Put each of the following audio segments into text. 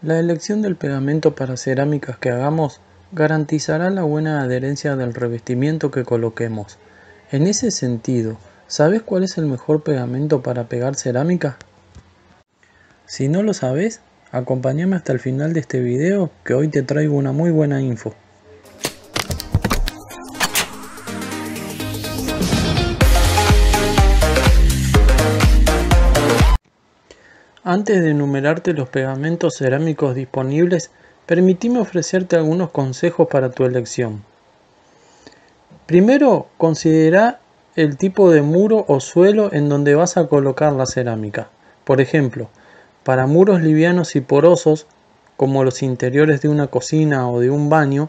La elección del pegamento para cerámicas que hagamos garantizará la buena adherencia del revestimiento que coloquemos. En ese sentido, ¿sabes cuál es el mejor pegamento para pegar cerámica? Si no lo sabes, acompáñame hasta el final de este video que hoy te traigo una muy buena info. Antes de enumerarte los pegamentos cerámicos disponibles, permitime ofrecerte algunos consejos para tu elección. Primero, considera el tipo de muro o suelo en donde vas a colocar la cerámica. Por ejemplo, para muros livianos y porosos, como los interiores de una cocina o de un baño,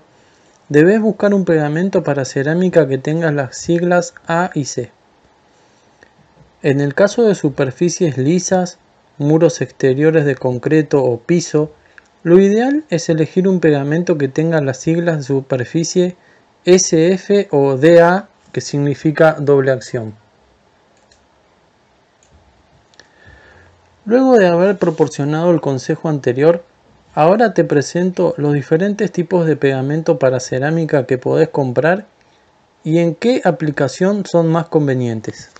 debes buscar un pegamento para cerámica que tenga las siglas A y C. En el caso de superficies lisas, muros exteriores de concreto o piso, lo ideal es elegir un pegamento que tenga las siglas de superficie SF o DA, que significa doble acción. Luego de haber proporcionado el consejo anterior, ahora te presento los diferentes tipos de pegamento para cerámica que podés comprar y en qué aplicación son más convenientes.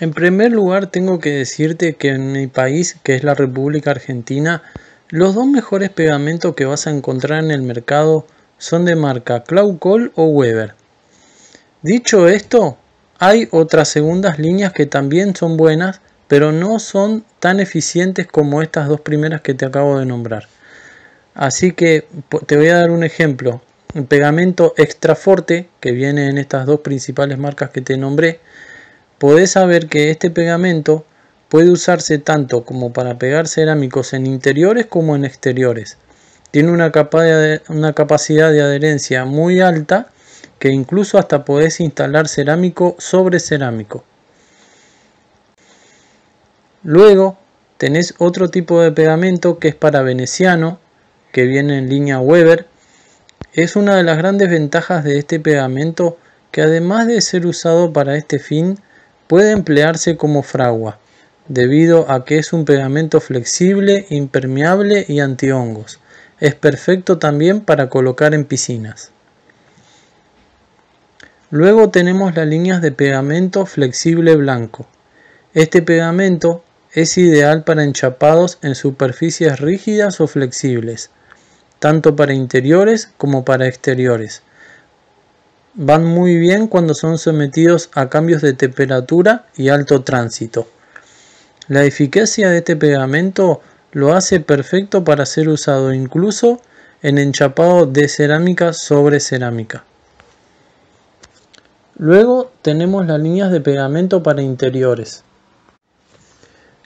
En primer lugar, tengo que decirte que en mi país, que es la República Argentina, los dos mejores pegamentos que vas a encontrar en el mercado son de marca Claucol o Weber. Dicho esto, hay otras segundas líneas que también son buenas, pero no son tan eficientes como estas dos primeras que te acabo de nombrar. Así que te voy a dar un ejemplo. Un pegamento extra que viene en estas dos principales marcas que te nombré podés saber que este pegamento puede usarse tanto como para pegar cerámicos en interiores como en exteriores. Tiene una, una capacidad de adherencia muy alta que incluso hasta podés instalar cerámico sobre cerámico. Luego tenés otro tipo de pegamento que es para veneciano, que viene en línea Weber. Es una de las grandes ventajas de este pegamento que además de ser usado para este fin, Puede emplearse como fragua, debido a que es un pegamento flexible, impermeable y antihongos. Es perfecto también para colocar en piscinas. Luego tenemos las líneas de pegamento flexible blanco. Este pegamento es ideal para enchapados en superficies rígidas o flexibles, tanto para interiores como para exteriores. Van muy bien cuando son sometidos a cambios de temperatura y alto tránsito. La eficacia de este pegamento lo hace perfecto para ser usado incluso en enchapado de cerámica sobre cerámica. Luego tenemos las líneas de pegamento para interiores,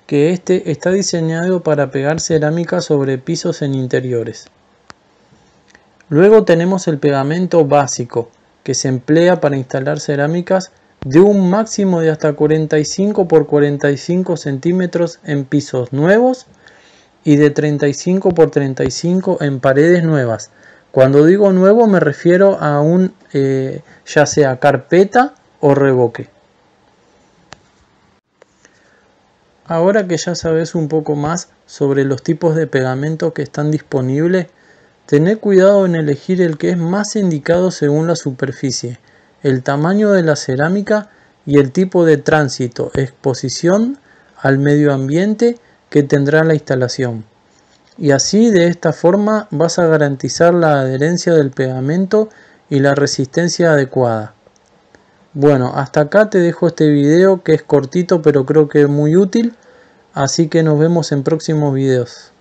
que este está diseñado para pegar cerámica sobre pisos en interiores. Luego tenemos el pegamento básico, que se emplea para instalar cerámicas de un máximo de hasta 45 por 45 centímetros en pisos nuevos y de 35 por 35 en paredes nuevas. Cuando digo nuevo me refiero a un eh, ya sea carpeta o revoque. Ahora que ya sabes un poco más sobre los tipos de pegamento que están disponibles Tener cuidado en elegir el que es más indicado según la superficie, el tamaño de la cerámica y el tipo de tránsito, exposición al medio ambiente que tendrá la instalación. Y así de esta forma vas a garantizar la adherencia del pegamento y la resistencia adecuada. Bueno, hasta acá te dejo este video que es cortito pero creo que es muy útil. Así que nos vemos en próximos videos.